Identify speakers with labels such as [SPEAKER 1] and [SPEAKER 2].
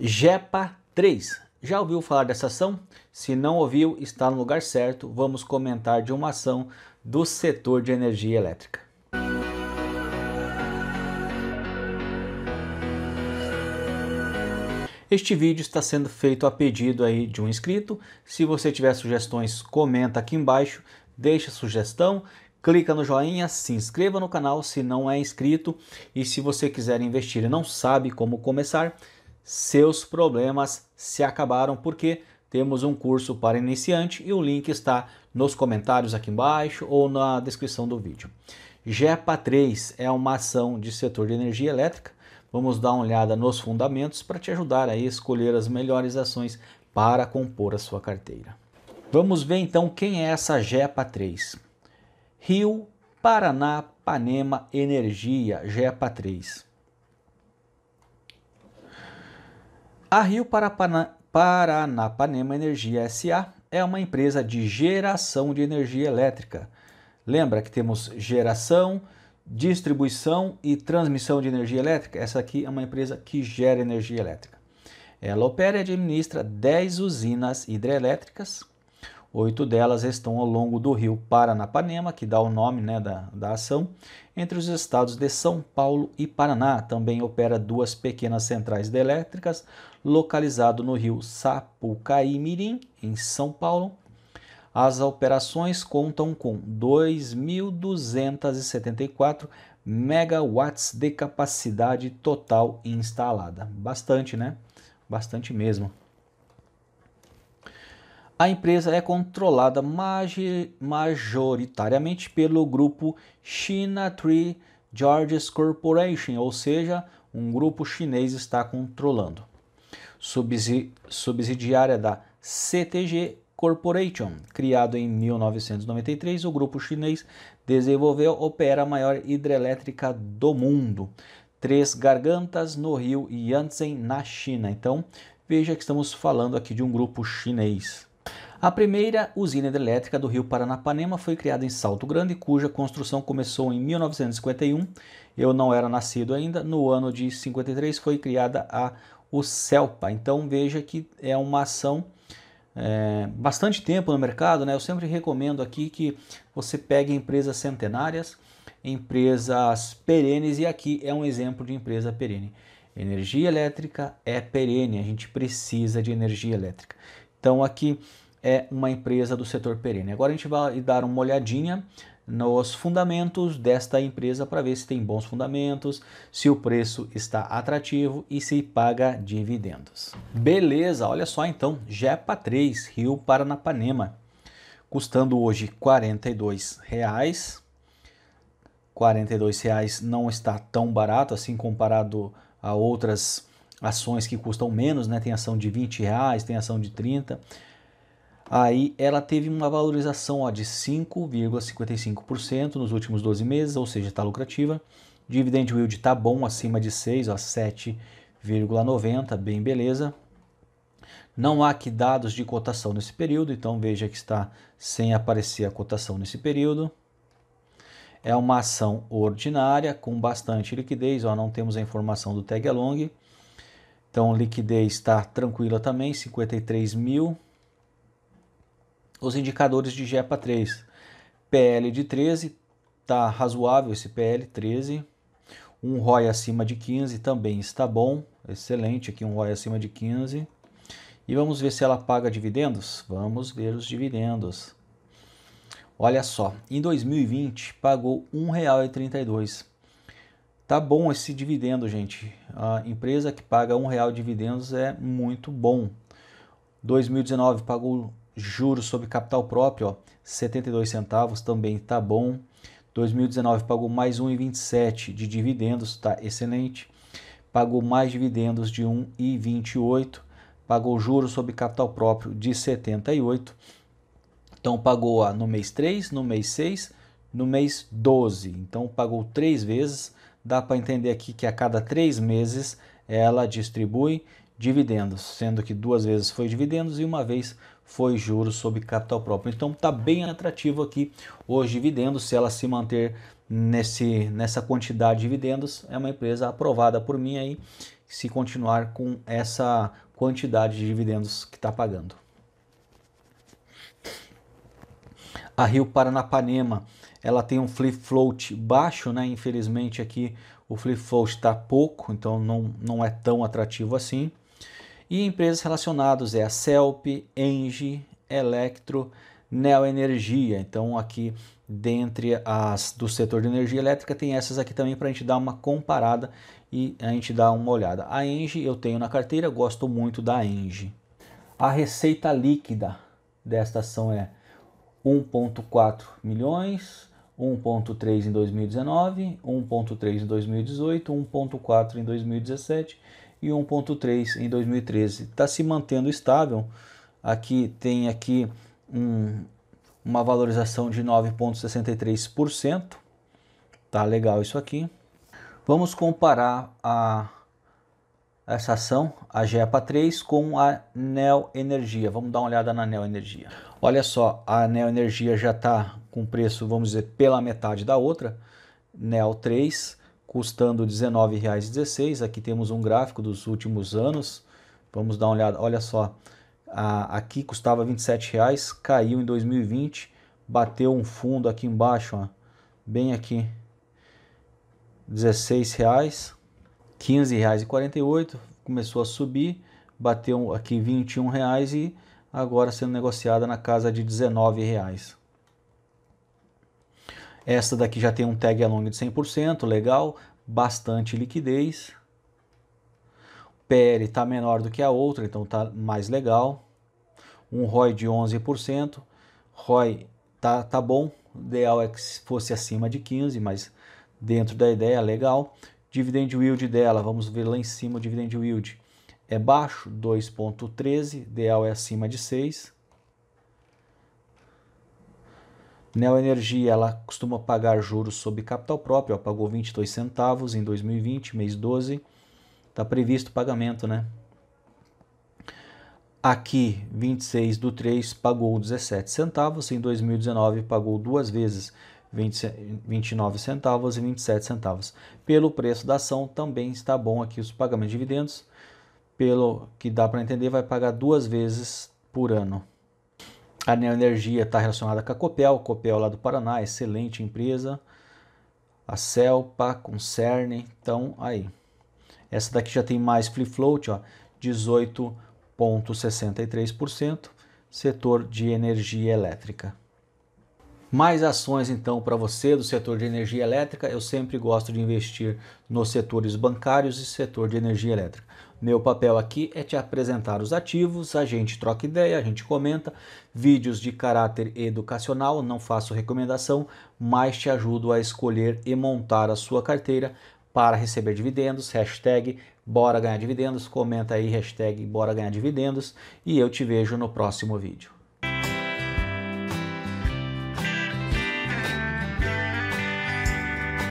[SPEAKER 1] JEPA 3. Já ouviu falar dessa ação? Se não ouviu, está no lugar certo. Vamos comentar de uma ação do setor de energia elétrica. Este vídeo está sendo feito a pedido aí de um inscrito. Se você tiver sugestões, comenta aqui embaixo, deixa sugestão, clica no joinha, se inscreva no canal se não é inscrito e se você quiser investir e não sabe como começar, seus problemas se acabaram, porque temos um curso para iniciante e o link está nos comentários aqui embaixo ou na descrição do vídeo. GEPA 3 é uma ação de setor de energia elétrica. Vamos dar uma olhada nos fundamentos para te ajudar a escolher as melhores ações para compor a sua carteira. Vamos ver então quem é essa GEPA 3. Rio Paraná Panema Energia GEPA 3. A Rio Paranapanema Energia SA é uma empresa de geração de energia elétrica. Lembra que temos geração, distribuição e transmissão de energia elétrica? Essa aqui é uma empresa que gera energia elétrica. Ela opera e administra 10 usinas hidrelétricas. Oito delas estão ao longo do rio Paranapanema, que dá o nome né, da, da ação, entre os estados de São Paulo e Paraná. Também opera duas pequenas centrais elétricas localizado no rio Sapucaí Mirim, em São Paulo. As operações contam com 2.274 megawatts de capacidade total instalada. Bastante, né? Bastante mesmo. A empresa é controlada majoritariamente pelo grupo China Tree Georges Corporation, ou seja, um grupo chinês está controlando subsidiária da CTG Corporation. Criado em 1993, o grupo chinês desenvolveu opera a maior hidrelétrica do mundo. Três Gargantas no Rio Yangtze, na China. Então, veja que estamos falando aqui de um grupo chinês. A primeira usina hidrelétrica do rio Paranapanema foi criada em Salto Grande, cuja construção começou em 1951. Eu não era nascido ainda. No ano de 53 foi criada a o CELPA. Então veja que é uma ação é, bastante tempo no mercado. Né? Eu sempre recomendo aqui que você pegue empresas centenárias, empresas perenes, e aqui é um exemplo de empresa perene. Energia elétrica é perene, a gente precisa de energia elétrica. Então aqui é uma empresa do setor perene. Agora a gente vai dar uma olhadinha nos fundamentos desta empresa para ver se tem bons fundamentos, se o preço está atrativo e se paga dividendos. Beleza, olha só então, JEPA 3, Rio Paranapanema, custando hoje R$ reais. R$ reais não está tão barato assim comparado a outras ações que custam menos, né? Tem ação de 20 reais, tem ação de 30,00 aí ela teve uma valorização ó, de 5,55% nos últimos 12 meses, ou seja, está lucrativa. Dividend yield está bom, acima de 6, 7,90, bem beleza. Não há aqui dados de cotação nesse período, então veja que está sem aparecer a cotação nesse período. É uma ação ordinária com bastante liquidez, ó, não temos a informação do tag along. Então liquidez está tranquila também, 53 mil os indicadores de GEPA 3. PL de 13, está razoável esse PL 13. Um ROI acima de 15 também está bom, excelente aqui um ROI acima de 15. E vamos ver se ela paga dividendos? Vamos ver os dividendos. Olha só, em 2020 pagou R$ 1,32. Tá bom esse dividendo, gente. A empresa que paga R$ 1,00 dividendos é muito bom. 2019 pagou Juros sobre capital próprio, ó, 72 centavos, também tá bom. 2019 pagou mais 1,27 de dividendos, tá excelente. Pagou mais dividendos de 1,28. Pagou juros sobre capital próprio de 78. Então pagou ó, no mês 3, no mês 6, no mês 12. Então pagou três vezes. Dá para entender aqui que a cada três meses ela distribui dividendos, sendo que duas vezes foi dividendos e uma vez foi juros sobre capital próprio. Então está bem atrativo aqui hoje dividendos, se ela se manter nesse, nessa quantidade de dividendos, é uma empresa aprovada por mim aí, se continuar com essa quantidade de dividendos que está pagando. A Rio Paranapanema, ela tem um flip float baixo, né? Infelizmente aqui o flip float está pouco, então não, não é tão atrativo assim. E empresas relacionadas é a CELP, Engie, Electro, Neoenergia. Então aqui dentre as do setor de energia elétrica tem essas aqui também para a gente dar uma comparada e a gente dar uma olhada. A Engie eu tenho na carteira, gosto muito da Engie. A receita líquida desta ação é 1.4 milhões, 1.3 em 2019, 1.3 em 2018, 1.4 em 2017 e 1.3 em 2013. Está se mantendo estável. Aqui tem aqui um, uma valorização de 9.63%. Tá legal isso aqui. Vamos comparar a essa ação, a GEPA 3, com a Neo Energia. Vamos dar uma olhada na Neo Energia. Olha só, a Neo Energia já está com preço, vamos dizer, pela metade da outra, Neo 3 custando R$19,16. Aqui temos um gráfico dos últimos anos. Vamos dar uma olhada, olha só. A, aqui custava R$27,00, caiu em 2020, bateu um fundo aqui embaixo, ó, bem aqui, R$16,00, R$15,48, começou a subir, bateu aqui R$21,00 e agora sendo negociada na casa de R$19,00. Esta daqui já tem um tag along de 100%, legal, bastante liquidez. PL está menor do que a outra, então está mais legal. Um ROI de 11%, ROI tá, tá bom, ideal é que fosse acima de 15, mas dentro da ideia legal. Dividend yield dela, vamos ver lá em cima o dividend yield. É baixo, 2.13, ideal é acima de 6. Neoenergia ela costuma pagar juros sobre capital próprio, ó, pagou 22 centavos em 2020, mês 12. Está previsto o pagamento, né? Aqui, 26 do 3 pagou 17 centavos, em 2019 pagou duas vezes 20, 29 centavos e 27 centavos. Pelo preço da ação também está bom aqui os pagamentos de dividendos, pelo que dá para entender vai pagar duas vezes por ano. A Neoenergia está relacionada com a Copel, Copel lá do Paraná, excelente empresa. A Celpa, Concern, então aí. Essa daqui já tem mais free float, ó, 18,63%, setor de energia elétrica. Mais ações então para você do setor de energia elétrica. Eu sempre gosto de investir nos setores bancários e setor de energia elétrica. Meu papel aqui é te apresentar os ativos, a gente troca ideia, a gente comenta, vídeos de caráter educacional, não faço recomendação, mas te ajudo a escolher e montar a sua carteira para receber dividendos, hashtag bora ganhar dividendos, comenta aí, hashtag bora ganhar dividendos e eu te vejo no próximo vídeo.